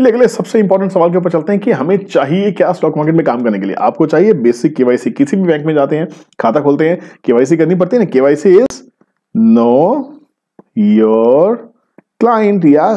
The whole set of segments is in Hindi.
चलिए अगले सबसे इंपॉर्टेंट सवाल के ऊपर चलते हैं कि हमें चाहिए क्या स्टॉक मार्केट में काम करने के लिए आपको चाहिए बेसिक केवाईसी किसी भी बैंक में जाते हैं खाता खोलते हैं केवाईसी करनी पड़ती है ना KYC is know your client या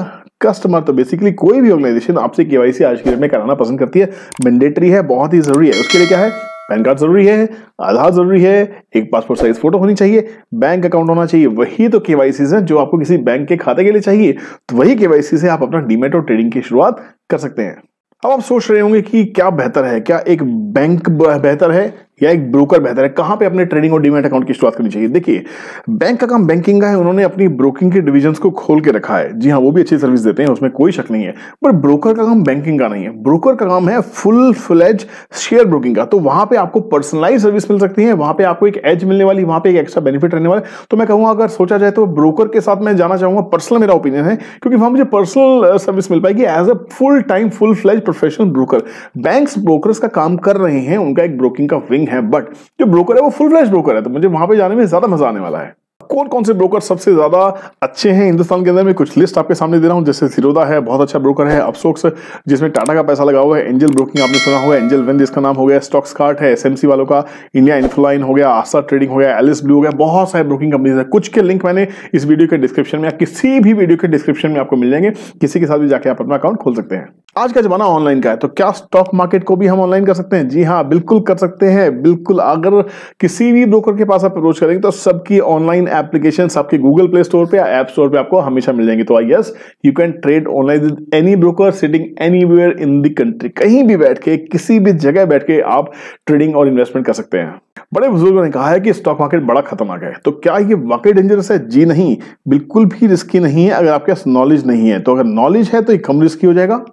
कस्टमर तो बेसिकली कोई भी ऑर्गेनाइजेशन आपसे केवाईसी आज के डेट में कराना पसंद करती है मैंडेटरी है बहुत ही जरूरी है उसके लिए क्या है पैन कार्ड जरूरी है आधार जरूरी है एक पासपोर्ट साइज फोटो होनी चाहिए बैंक अकाउंट होना चाहिए वही तो केवाईसी है जो आपको किसी बैंक के खाते के लिए चाहिए तो वही केवाईसी से आप अपना डीमेट और ट्रेडिंग की शुरुआत कर सकते हैं अब आप सोच रहे होंगे कि क्या बेहतर है क्या एक बैंक बेहतर है या एक ब्रोकर बेहतर है कहां पे अपने ट्रेडिंग और डीमेट अकाउंट की शुरुआत करनी चाहिए देखिए बैंक का काम बैंकिंग का है उन्होंने अपनी ब्रोकिंग के डिविजन को खोल के रखा है जी हाँ वो भी अच्छी सर्विस देते हैं उसमें कोई शक नहीं है पर ब्रोकर का काम बैंकिंग का नहीं है ब्रोकर का काम है फुल फ्लेज शेयर ब्रोकिंग का तो वहां पर आपको पर्सनलाइज सर्विस मिल सकती है वहां पर आपको एक एज मिलने वाली वहां पर एक एक्स्ट्रा बेनिफिट रहने वाला तो मैं कहूंगा अगर सोचा जाए तो ब्रोकर के साथ मैं जाना चाहूंगा पर्सनल मेरा ओपिनियन है क्योंकि वहां मुझे पर्सनल सर्विस मिल पाएगी as a full time full fledge professional broker bank broker का काम कर रहे हैं उनका एक ब्रोकिंग का विंग हैं बट जो ब्रोकर है वो फुल फ्लैश ब्रोकर है तो मुझे वहां पे जाने में ज्यादा मजा आने वाला है कौन कौन से ब्रोकर सबसे ज़्यादा अच्छे हैं हिंदुस्तान के अंदर में कुछ लिस्ट आपके सामने दे रहा हूँ जैसे सिरोदा है बहुत अच्छा ब्रोकर है अपसोक्स जिसमें टाटा का पैसा लगा हुआ है एंजल ब्रोकिंग आपने सुना होगा एंजल वेंद इसका नाम हो गया स्टॉक्स कार्ट है एस वालों का इंडिया इन्फ्लाइन हो गया आस्था ट्रेडिंग हो गया एलिस ब्लू हो गया बहुत सारे ब्रोकिंग कंपनीज है कुछ के लिंक मैंने इस वीडियो के डिस्क्रिप्शन में या किसी भी वीडियो के डिस्क्रिप्शन में आपको मिल जाएंगे किसी के साथ भी जाके आप अपना अकाउंट खोल सकते हैं आज का जमाना ऑनलाइन का है तो क्या स्टॉक मार्केट को भी हम ऑनलाइन कर सकते हैं जी हाँ बिल्कुल कर सकते हैं बिल्कुल अगर किसी भी ब्रोकर के पास आप अप्रोच करेंगे तो सबकी ऑनलाइन ऐप एप्लीकेशन आपके गूगल प्ले स्टोर पे या ऐप स्टोर पे आपको हमेशा मिल जाएंगे तो I yes you can trade online with any broker sitting anywhere in the country कहीं भी बैठ के किसी भी जगह बैठ के आप ट्रेडिंग और इन्वेस्टमेंट कर सकते हैं बड़े बुजुर्गों ने कहा है कि स्टॉक मार्केट बड़ा खत्म खतरनाक है तो क्या ये वाकई डेंजरस है जी नहीं बिल्कुल भी रिस्की नहीं है अगर आपके पास नॉलेज नहीं है तो अगर नॉलेज है तो ये कम रिस्की हो जाएगा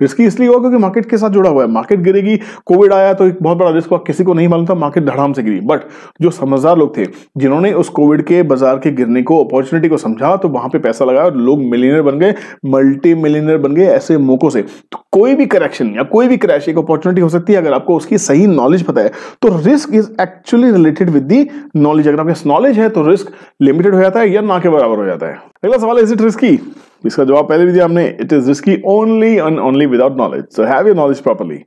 रिस्की इसलिए हुआ क्योंकि मार्केट के साथ जुड़ा हुआ है मार्केट गिरेगी कोविड आया तो एक बहुत बड़ा रिस्क हुआ किसी को नहीं मालूम था मार्केट धड़ाम से गिरी बट जो समझदार लोग थे जिन्होंने उस कोविड के बाजार के गिरने को अपॉर्चुनिटी को समझा तो वहां पे पैसा लगाया और लोग मिलीनियर बन गए मल्टी मिलीनियर बन गए ऐसे मौकों से तो कोई भी करेक्शन या कोई भी क्रैश एक अपॉर्चुनिटी हो सकती है अगर आपको उसकी सही नॉलेज पता है तो risk is actually related with the knowledge अगर आपके नॉलेज है तो रिस्क लिमिटेड हो जाता है या ना के बराबर हो जाता है अगला सवाल है इज इट रिस्की इसका जवाब पहले भी दिया हमने it is risky only and only without knowledge so have your knowledge properly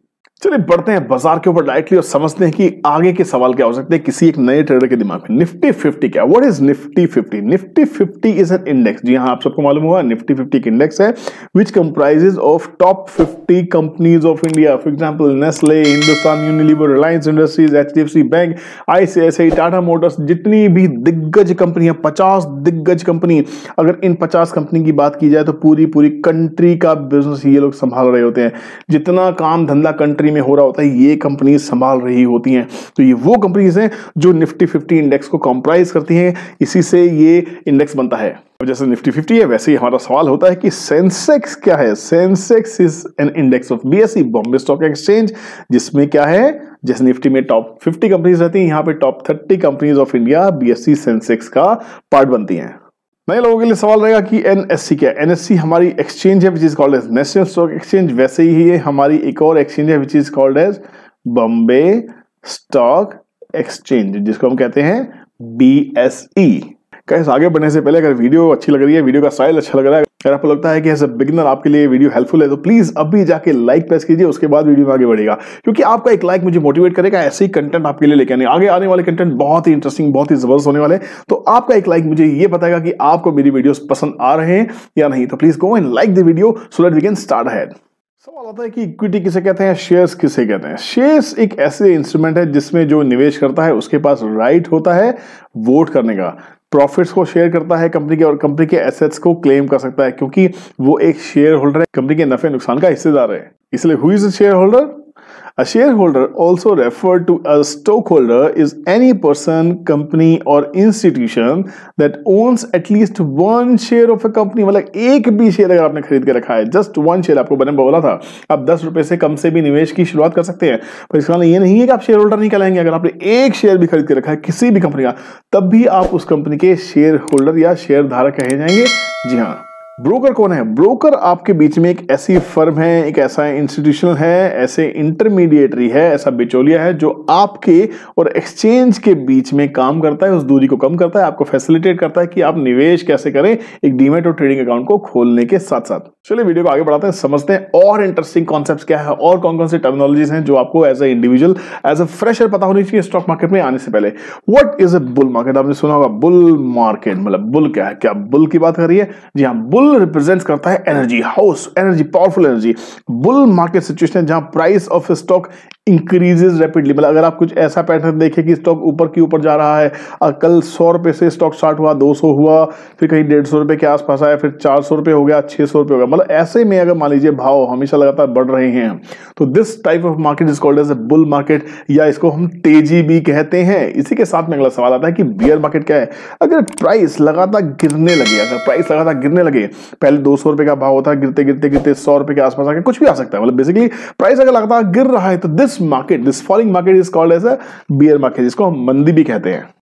चलिए बढ़ते हैं बाजार के ऊपर डायरेक्टली और समझते हैं कि आगे के सवाल क्या हो सकते हैं किसी एक नए ट्रेडर के दिमाग में निफ्टी फिफ्टी क्या what is Nifty fifty Nifty fifty is an index जी हाँ आप सबको मालूम होगा निफ्टी फिफ्टी एक इंडेक्स है which comprises of top fifty companies of India for example Nestle Hindustan Unilever Reliance Industries H bank ICICI Tata Motors जितनी भी दिग्गज कंपनी है पचास दिग्गज कंपनी अगर इन पचास कंपनी की बात की जाए तो पूरी पूरी कंट्री का बिजनेस ये लोग संभाल रहे होते हैं जितना काम धंधा कंट्री कंपनी में हो रहा होता है ये कंपनी संभाल रही होती हैं तो ये वो कंपनीज हैं जो निफ्टी फिफ्टी इंडेक्स को कॉम्प्राइज करती हैं इसी से ये इंडेक्स बनता है जैसे निफ्टी फिफ्टी है वैसे ही हमारा सवाल होता है कि सेंसेक्स क्या है Sensex is an index of BSE Bombay stock exchange जिसमें क्या है जैसे निफ्टी में टॉप 50 कंपनीज रहती हैं यहाँ पे top 30 companies of India BSE Sensex का पार्ट बनती हैं नए लोगों के लिए सवाल रहेगा कि एन क्या एन हमारी एक्सचेंज है which is called as national stock exchange वैसे ही है हमारी एक और एक्सचेंज है which is called as Bombay stock exchange जिसको हम कहते हैं बी एस ई कैसे आगे बढ़ने से पहले अगर वीडियो अच्छी लग रही है वीडियो का स्टाइल अच्छा लग रहा है अगर आपको लगता है कि एज अ बिगिनर आपके लिए वीडियो हेल्पफुल है तो प्लीज़ अभी जाके लाइक प्रेस कीजिए उसके बाद वीडियो में आगे बढ़ेगा क्योंकि आपका एक लाइक मुझे मोटिवेट करेगा ऐसे ही कंटेंट आपके लिए लेके आने आगे आने वाले कंटेंट बहुत ही इंटरेस्टिंग बहुत ही जबरदस्त होने वाले तो आपका एक लाइक मुझे ये बताएगा कि आपको मेरी वीडियो पसंद आ रहे हैं या नहीं तो please go and like the video so that we can start had सवाल आता है कि इक्विटी किसे कहते हैं शेयर्स किसे कहते हैं शेयर्स एक ऐसे इंस्ट्रूमेंट है जिसमें जो निवेश करता है उसके पास राइट होता है वोट करने का प्रॉफिट्स को शेयर करता है कंपनी के और कंपनी के एसेट्स को क्लेम कर सकता है क्योंकि वो एक शेयर होल्डर है कंपनी के नफे नुकसान का हिस्सेदार है इसलिए who is shareholder A shareholder, also referred to as stockholder, is any person, company or institution that owns at least one share of a company. मतलब एक भी शेयर अगर आपने खरीद के रखा है जस्ट वन शेयर आपको मैंने बोला था आप दस रुपए से कम से भी निवेश की शुरुआत कर सकते हैं पर इसका मतलब ये नहीं है कि आप शेयर होल्डर नहीं कहलाएंगे अगर आपने एक शेयर भी खरीद के रखा है किसी भी कंपनी का तब भी आप उस कंपनी के शेयर होल्डर या शेयर धारक कहे जाएंगे जी हाँ ब्रोकर कौन है ब्रोकर आपके बीच में एक ऐसी फर्म है एक ऐसा इंस्टीट्यूशन है ऐसे इंटरमीडिएटरी है ऐसा बिचौलिया है जो आपके और एक्सचेंज के बीच में काम करता है उस दूरी को कम करता है आपको फैसिलिटेट करता है कि आप निवेश कैसे करें एक डीमेट और ट्रेडिंग अकाउंट को खोलने के साथ साथ चलिए वीडियो को आगे बढ़ाते हैं समझते हैं और इंटरेस्टिंग कॉन्सेप्ट क्या है और कौन कौन से टर्मिनोलॉजीज हैं जो आपको as a individual as a fresher पता होनी चाहिए स्टॉक मार्केट में आने से पहले what is a bull market आपने सुना होगा बुल मार्केट मतलब बुल क्या है क्या बुल की बात कर रही है जी हाँ बुल रिप्रेजेंट करता है energy house energy powerful energy bull market situation जहां price of stock increases rapidly मतलब अगर आप कुछ ऐसा पैटर्न देखें कि स्टॉक ऊपर की ऊपर जा रहा है कल सौ रुपये से स्टॉक स्टार्ट हुआ दो सौ हुआ फिर कहीं डेढ़ सौ रुपये के आसपास आया फिर चार सौ रुपये हो गया छः सौ रुपये हो गया मतलब ऐसे में अगर मान लीजिए भाव हमेशा लगातार बढ़ रहे हैं तो this type of market is called as a bull market या इसको हम तेजी भी कहते हैं इसी के साथ में अगला सवाल आता है कि बियर मार्केट क्या है अगर प्राइस लगातार गिरने लगे अगर प्राइस लगातार गिरने लगे पहले दो सौ रुपये का भाव होता है गिरते गिरते गिरते सौ रुपये के आसपास आके कुछ भी आ सकता है मतलब बेसिकली प्राइस अगर लगातार गिर रहा है तो this market this falling market is called as a bear market जिसको हम मंदी भी कहते हैं